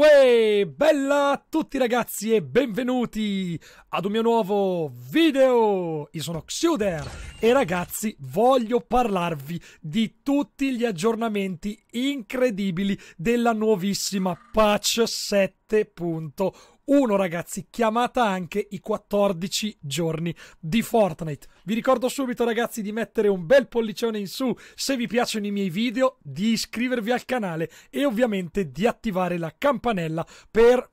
Uè, bella a tutti ragazzi e benvenuti ad un mio nuovo video! Io sono Xuder e ragazzi voglio parlarvi di tutti gli aggiornamenti incredibili della nuovissima patch 7.1 1, ragazzi, chiamata anche i 14 giorni di Fortnite. Vi ricordo subito, ragazzi, di mettere un bel pollicione in su se vi piacciono i miei video, di iscrivervi al canale e ovviamente di attivare la campanella per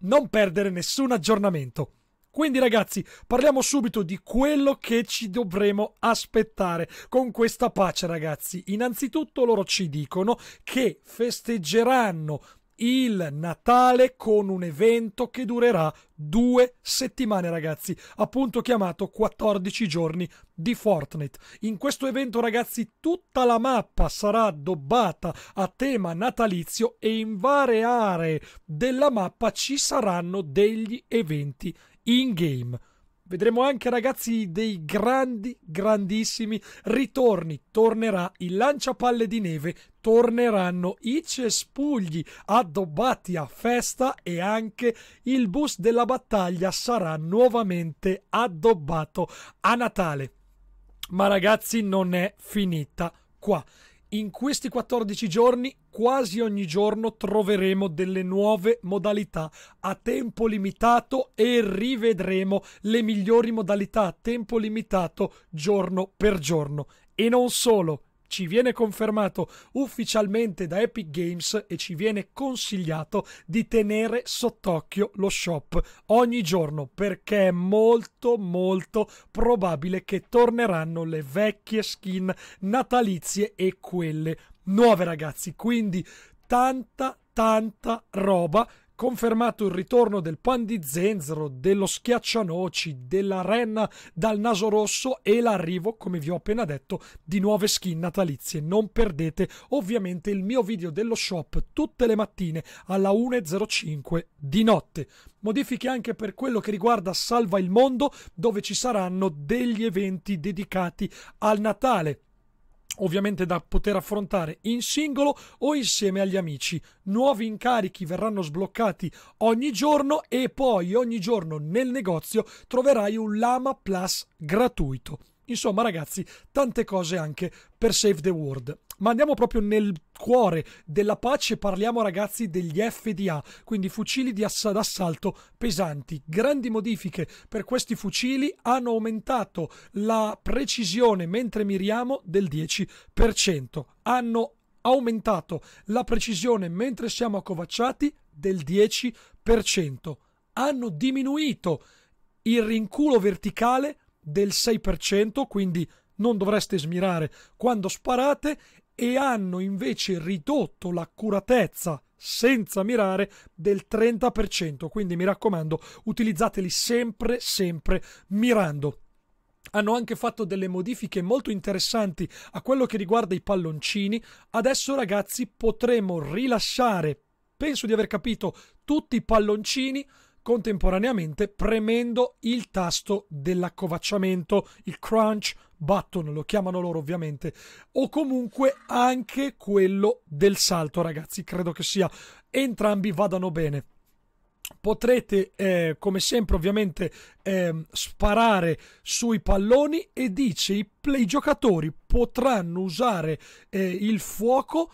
non perdere nessun aggiornamento. Quindi ragazzi, parliamo subito di quello che ci dovremo aspettare con questa pace, ragazzi. Innanzitutto loro ci dicono che festeggeranno il Natale con un evento che durerà due settimane, ragazzi, appunto chiamato 14 giorni di Fortnite. In questo evento, ragazzi, tutta la mappa sarà addobbata a tema natalizio e in varie aree della mappa ci saranno degli eventi in game. Vedremo anche, ragazzi, dei grandi, grandissimi ritorni. Tornerà il lanciapalle di neve, torneranno i cespugli addobbati a festa e anche il bus della battaglia sarà nuovamente addobbato a Natale. Ma ragazzi, non è finita qua in questi 14 giorni quasi ogni giorno troveremo delle nuove modalità a tempo limitato e rivedremo le migliori modalità a tempo limitato giorno per giorno. E non solo, ci viene confermato ufficialmente da Epic Games e ci viene consigliato di tenere sott'occhio lo shop ogni giorno perché è molto molto probabile che torneranno le vecchie skin natalizie e quelle nuove ragazzi quindi tanta tanta roba confermato il ritorno del pan di zenzero, dello schiaccianoci, della renna dal naso rosso e l'arrivo, come vi ho appena detto, di nuove skin natalizie. Non perdete ovviamente il mio video dello shop tutte le mattine alla 1.05 di notte. Modifiche anche per quello che riguarda Salva il Mondo, dove ci saranno degli eventi dedicati al Natale ovviamente da poter affrontare in singolo o insieme agli amici. Nuovi incarichi verranno sbloccati ogni giorno e poi ogni giorno nel negozio troverai un Lama Plus gratuito. Insomma, ragazzi, tante cose anche per Save the World. Ma andiamo proprio nel cuore della pace, parliamo ragazzi degli FDA, quindi fucili di assalto pesanti. Grandi modifiche per questi fucili hanno aumentato la precisione mentre miriamo del 10%. Hanno aumentato la precisione mentre siamo accovacciati del 10%. Hanno diminuito il rinculo verticale del 6%, quindi non dovreste smirare quando sparate, e hanno invece ridotto l'accuratezza senza mirare del 30%, quindi mi raccomando, utilizzateli sempre, sempre mirando hanno anche fatto delle modifiche molto interessanti a quello che riguarda i palloncini. Adesso ragazzi potremo rilasciare, penso di aver capito, tutti i palloncini contemporaneamente premendo il tasto dell'accovacciamento, il crunch button, lo chiamano loro ovviamente, o comunque anche quello del salto, ragazzi, credo che sia entrambi vadano bene. Potrete, eh, come sempre, ovviamente eh, sparare sui palloni e dice i, play, i giocatori potranno usare eh, il fuoco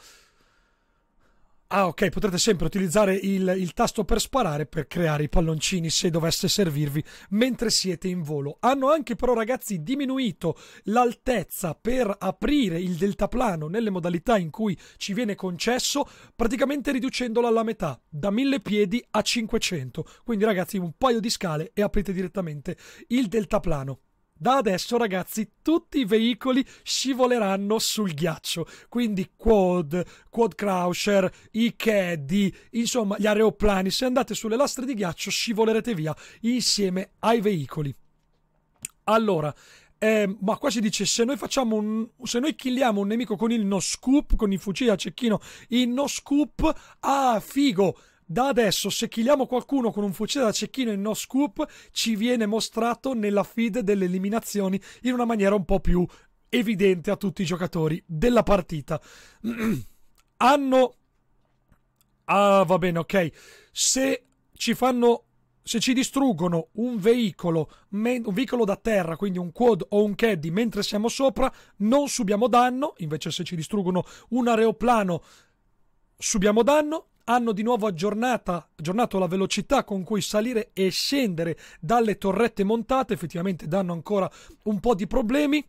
Ah, ok, potrete sempre utilizzare il, il, tasto per sparare per creare i palloncini se dovesse servirvi mentre siete in volo. Hanno anche però, ragazzi, diminuito l'altezza per aprire il deltaplano nelle modalità in cui ci viene concesso, praticamente riducendolo alla metà, da 1000 piedi a 500. Quindi, ragazzi, un paio di scale e aprite direttamente il deltaplano. Da adesso, ragazzi, tutti i veicoli scivoleranno sul ghiaccio. Quindi quad, quad crusher, i caddy, insomma, gli aeroplani. Se andate sulle lastre di ghiaccio, scivolerete via insieme ai veicoli. Allora, eh, ma qua si dice se noi facciamo un se noi killiamo un nemico con il no scoop con il fucile a cecchino il no scoop ah figo da adesso, se chiliamo qualcuno con un fucile da cecchino in no scoop, ci viene mostrato nella feed delle eliminazioni in una maniera un po' più evidente a tutti i giocatori della partita. Hanno. Ah, va bene, ok. Se ci fanno se ci distruggono un veicolo, un veicolo da terra, quindi un quad o un caddy, mentre siamo sopra, non subiamo danno, invece se ci distruggono un aeroplano, subiamo danno hanno di nuovo aggiornato la velocità con cui salire e scendere dalle torrette montate, effettivamente danno ancora un po' di problemi.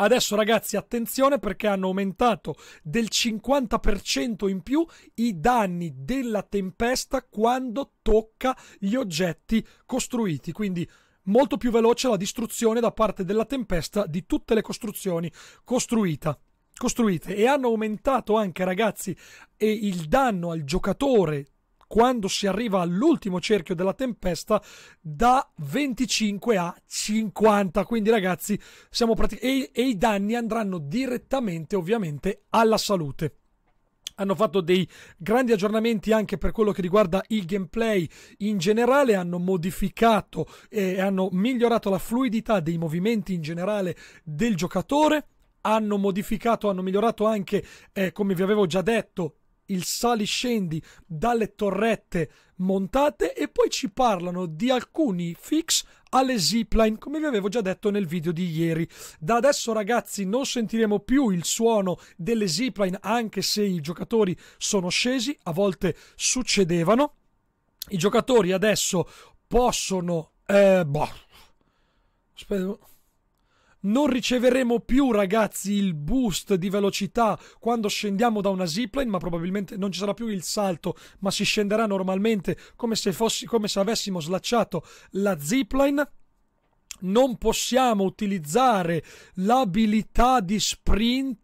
Adesso ragazzi attenzione perché hanno aumentato del 50% in più i danni della tempesta quando tocca gli oggetti costruiti, quindi molto più veloce la distruzione da parte della tempesta di tutte le costruzioni costruite costruite e hanno aumentato anche ragazzi il danno al giocatore quando si arriva all'ultimo cerchio della tempesta da 25 a 50 quindi ragazzi siamo praticamente e, e i danni andranno direttamente ovviamente alla salute hanno fatto dei grandi aggiornamenti anche per quello che riguarda il gameplay in generale, hanno modificato e eh, hanno migliorato la fluidità dei movimenti in generale del giocatore hanno modificato, hanno migliorato anche, eh, come vi avevo già detto, il sali scendi dalle torrette montate e poi ci parlano di alcuni fix alle zipline come vi avevo già detto nel video di ieri da adesso ragazzi non sentiremo più il suono delle zipline anche se i giocatori sono scesi a volte succedevano i giocatori adesso possono eh, boh, aspetta non riceveremo più, ragazzi, il boost di velocità quando scendiamo da una zipline, ma probabilmente non ci sarà più il salto, ma si scenderà normalmente come se, fossi, come se avessimo slacciato la zipline non possiamo utilizzare l'abilità di sprint.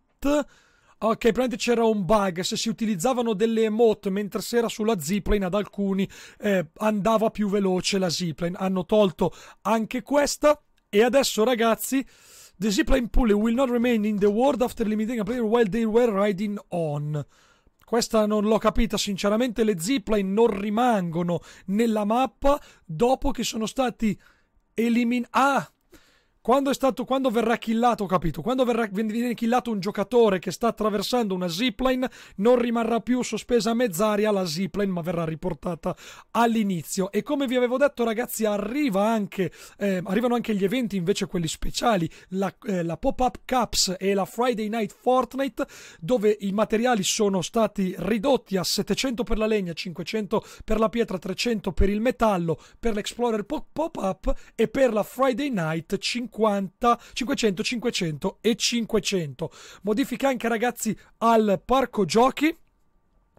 Ok, praticamente c'era un bug. Se si utilizzavano delle emote mentre si era sulla zipline, ad alcuni eh, andava più veloce la zipline. Hanno tolto anche questa. E adesso ragazzi, the zipline pulley will not remain in the world after limiting a player while they were riding on. Questa non l'ho capita, sinceramente le zipline non rimangono nella mappa dopo che sono stati eliminati. Ah, quando, è stato, quando verrà killato, ho capito, quando verrà, viene killato un giocatore che sta attraversando una zipline, non rimarrà più sospesa a mezz'aria la zipline, ma verrà riportata all'inizio. E come vi avevo detto, ragazzi, arriva anche, eh, arrivano anche gli eventi, invece quelli speciali, la, eh, la pop-up Cups e la Friday Night Fortnite, dove i materiali sono stati ridotti a 700 per la legna, 500 per la pietra, 300 per il metallo, per l'Explorer pop-up e per la Friday Night 50 50, 500, 500 e 500. Modifiche anche ragazzi al parco giochi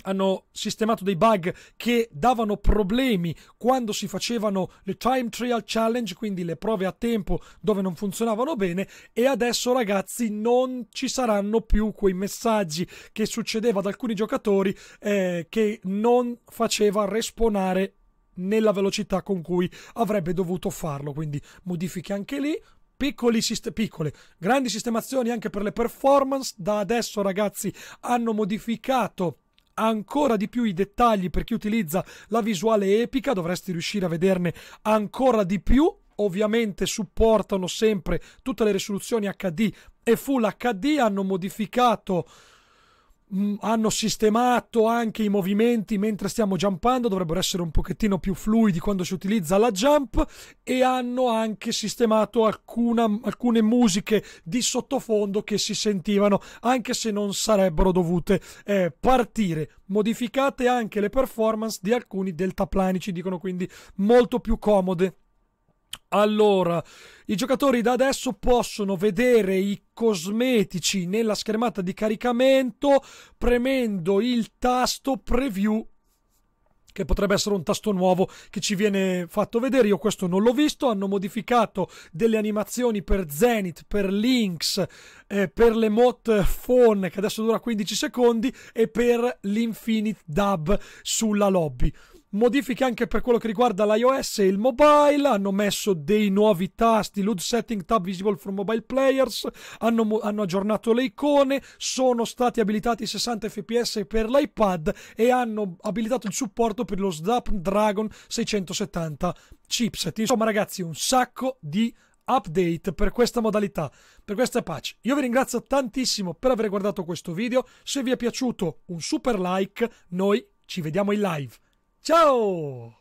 hanno sistemato dei bug che davano problemi quando si facevano le time trial challenge, quindi le prove a tempo dove non funzionavano bene e adesso ragazzi non ci saranno più quei messaggi che succedeva ad alcuni giocatori eh, che non faceva respawnare nella velocità con cui avrebbe dovuto farlo, quindi modifiche anche lì, Piccoli, piccole, grandi sistemazioni anche per le performance. Da adesso, ragazzi, hanno modificato ancora di più i dettagli per chi utilizza la visuale epica. Dovresti riuscire a vederne ancora di più. Ovviamente supportano sempre tutte le risoluzioni HD e Full HD. Hanno modificato Mm, hanno sistemato anche i movimenti mentre stiamo jumpando, dovrebbero essere un pochettino più fluidi quando si utilizza la jump e hanno anche sistemato alcuna, alcune musiche di sottofondo che si sentivano anche se non sarebbero dovute eh, partire. Modificate anche le performance di alcuni deltaplani, ci dicono quindi molto più comode allora, i giocatori da adesso possono vedere i cosmetici nella schermata di caricamento premendo il tasto preview che potrebbe essere un tasto nuovo che ci viene fatto vedere. Io questo non l'ho visto. Hanno modificato delle animazioni per Zenith, per Lynx, eh, per l'emote phone che adesso dura 15 secondi e per l'infinite dub sulla lobby modifiche anche per quello che riguarda l'iOS e il mobile, hanno messo dei nuovi tasti, load setting tab visible for mobile players, hanno, hanno aggiornato le icone, sono stati abilitati 60 fps per l'iPad e hanno abilitato il supporto per lo Snapdragon 670 chipset. Insomma ragazzi, un sacco di update per questa modalità, per questa patch. Io vi ringrazio tantissimo per aver guardato questo video, se vi è piaciuto un super like, noi ci vediamo in live. ¡Chao!